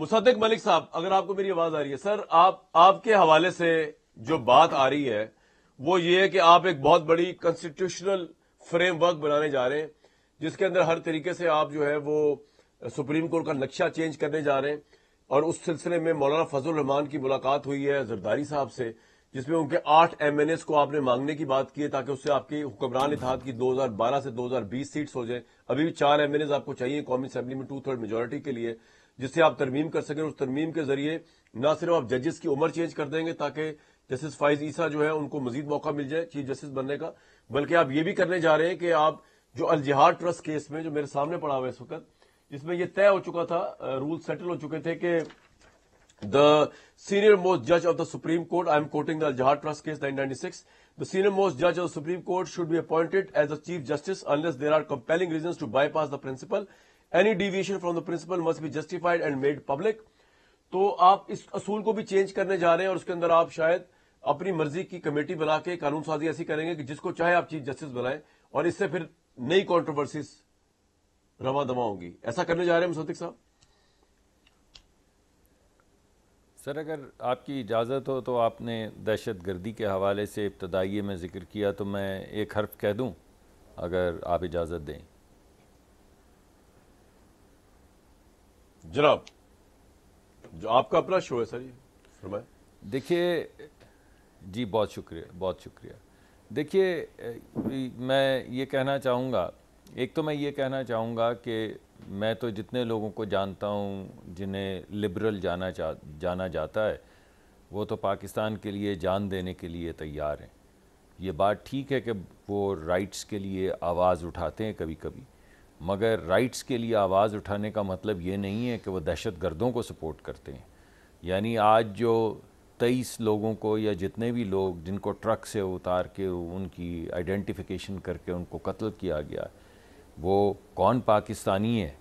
मुसदक मलिक साहब अगर आपको मेरी आवाज आ रही है सर आप आपके हवाले से जो बात आ रही है वो ये है कि आप एक बहुत बड़ी कॉन्स्टिट्यूशनल फ्रेमवर्क बनाने जा रहे हैं जिसके अंदर हर तरीके से आप जो है वो सुप्रीम कोर्ट का नक्शा चेंज करने जा रहे हैं और उस सिलसिले में मौलाना फजल रहमान की मुलाकात हुई है जरदारी साहब से जिसमें उनके आठ एमएनएस को आपने मांगने की बात की है ताकि उससे आपकी हुक्मरान इतिहाद की 2012 से 2020 सीट्स हो जाए अभी भी चार एमएनएस आपको चाहिए कौमी असम्बली में टू थर्ड मेजोरिटी के लिए जिससे आप तरमीम कर सकें उस तरमीम के जरिए न सिर्फ आप जजेस की उम्र चेंज कर देंगे ताकि जस्टिस फाइज ईसा जो है उनको मजीद मौका मिल जाए चीफ जस्टिस बनने का बल्कि आप ये भी करने जा रहे हैं कि आप जो अलजिहार ट्रस्ट केस में जो मेरे सामने पड़ा हुआ है इस वक्त जिसमें यह तय हो चुका था रूल सेटल हो चुके थे कि द सीनियर मोस्ट जज of the supreme court I am quoting the अलजहार trust case nine ninety six the senior most जज of the supreme court should be appointed as a chief justice unless there are compelling reason to bypass the principal any deviation from the principal must be justified and made public तो आप इस असूल को भी change करने जा रहे हैं और उसके अंदर आप शायद अपनी मर्जी की कमेटी बना के कानून साजी ऐसी करेंगे कि जिसको चाहे आप चीफ जस्टिस बनाएं और इससे फिर नई कॉन्ट्रोवर्सीज रवा दवा होंगी ऐसा करने जा रहे हैं मुसदिक साहब सर अगर आपकी इजाज़त हो तो आपने दहशत गर्दी के हवाले से इब्तदाइये में ज़िक्र किया तो मैं एक हर्फ कह दूं अगर आप इजाज़त दें जनाब जो आपका अपना शो है सर ये फरमाए देखिए जी बहुत शुक्रिया बहुत शुक्रिया देखिए मैं ये कहना चाहूँगा एक तो मैं ये कहना चाहूँगा कि मैं तो जितने लोगों को जानता हूँ जिन्हें लिबरल जाना चा जाना जाता है वो तो पाकिस्तान के लिए जान देने के लिए तैयार हैं ये बात ठीक है कि वो राइट्स के लिए आवाज़ उठाते हैं कभी कभी मगर राइट्स के लिए आवाज़ उठाने का मतलब ये नहीं है कि वो दहशत गर्दों को सपोर्ट करते हैं यानी आज जो तेईस लोगों को या जितने भी लोग जिनको ट्रक से उतार के उनकी आइडेंटिफिकेशन करके उनको कत्ल किया गया वो कौन पाकिस्तानी है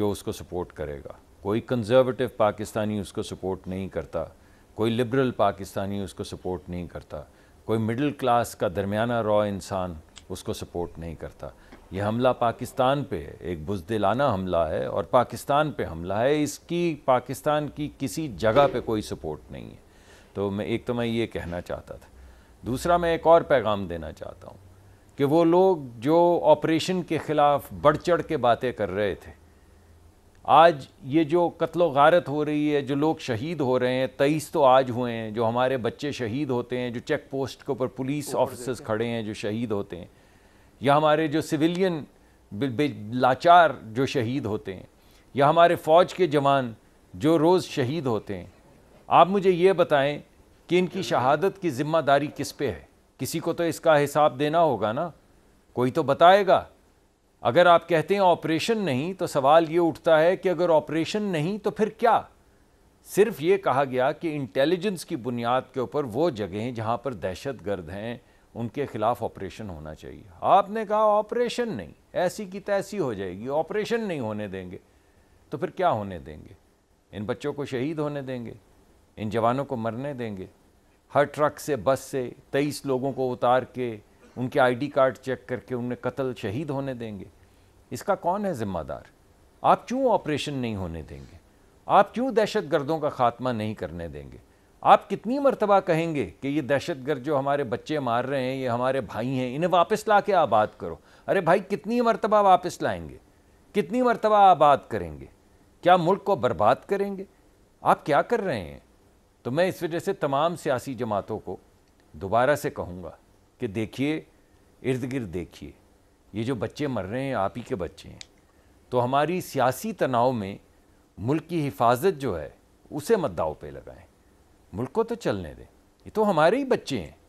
जो उसको सपोर्ट करेगा कोई कंजर्वेटिव पाकिस्तानी उसको सपोर्ट नहीं करता कोई लिबरल पाकिस्तानी उसको सपोर्ट नहीं करता कोई मिडिल क्लास का दरमियाना रॉ इंसान उसको सपोर्ट नहीं करता ये हमला पाकिस्तान पे एक बुजदिलाना हमला है और पाकिस्तान पे हमला है इसकी पाकिस्तान की किसी जगह पे कोई सपोर्ट नहीं है तो मैं एक तो मैं ये कहना चाहता था दूसरा मैं एक और पैगाम देना चाहता हूँ कि वो लोग जो ऑपरेशन के ख़िलाफ़ बढ़ चढ़ के बातें कर रहे थे आज ये जो कत्लो गारत हो रही है जो लोग शहीद हो रहे हैं तेईस तो आज हुए हैं जो हमारे बच्चे शहीद होते हैं जो चेक पोस्ट के ऊपर पुलिस ऑफिसर्स खड़े हैं जो शहीद होते हैं या हमारे जो सिविलियन लाचार जो शहीद होते हैं या हमारे फ़ौज के जवान जो रोज़ शहीद होते हैं आप मुझे ये बताएं कि इनकी शहादत की ज़िम्मेदारी किस पे है किसी को तो इसका हिसाब देना होगा ना कोई तो बताएगा अगर आप कहते हैं ऑपरेशन नहीं तो सवाल ये उठता है कि अगर ऑपरेशन नहीं तो फिर क्या सिर्फ ये कहा गया कि इंटेलिजेंस की बुनियाद के ऊपर वो जगहें जहाँ पर दहशत गर्द हैं उनके खिलाफ ऑपरेशन होना चाहिए आपने कहा ऑपरेशन नहीं ऐसी की तैसी हो जाएगी ऑपरेशन नहीं होने देंगे तो फिर क्या होने देंगे इन बच्चों को शहीद होने देंगे इन जवानों को मरने देंगे हर ट्रक से बस से तेईस लोगों को उतार के उनके आईडी कार्ड चेक करके उन्हें कत्ल शहीद होने देंगे इसका कौन है ज़िम्मेदार आप क्यों ऑपरेशन नहीं होने देंगे आप क्यों दहशत गर्दों का खात्मा नहीं करने देंगे आप कितनी मरतबा कहेंगे कि ये दहशतगर्द जो हमारे बच्चे मार रहे हैं ये हमारे भाई हैं इन्हें वापस ला के आबाद करो अरे भाई कितनी मरतबा वापस लाएंगे कितनी मरतबा आबाद करेंगे क्या मुल्क को बर्बाद करेंगे आप क्या कर रहे हैं तो मैं इस वजह से तमाम सियासी जमातों को दोबारा से कहूँगा कि देखिए इर्द गिर्द देखिए ये जो बच्चे मर रहे हैं आप ही के बच्चे हैं तो हमारी सियासी तनाव में मुल्क की हिफाजत जो है उसे मत दाव पे मुल्क को तो चलने दें ये तो हमारे ही बच्चे हैं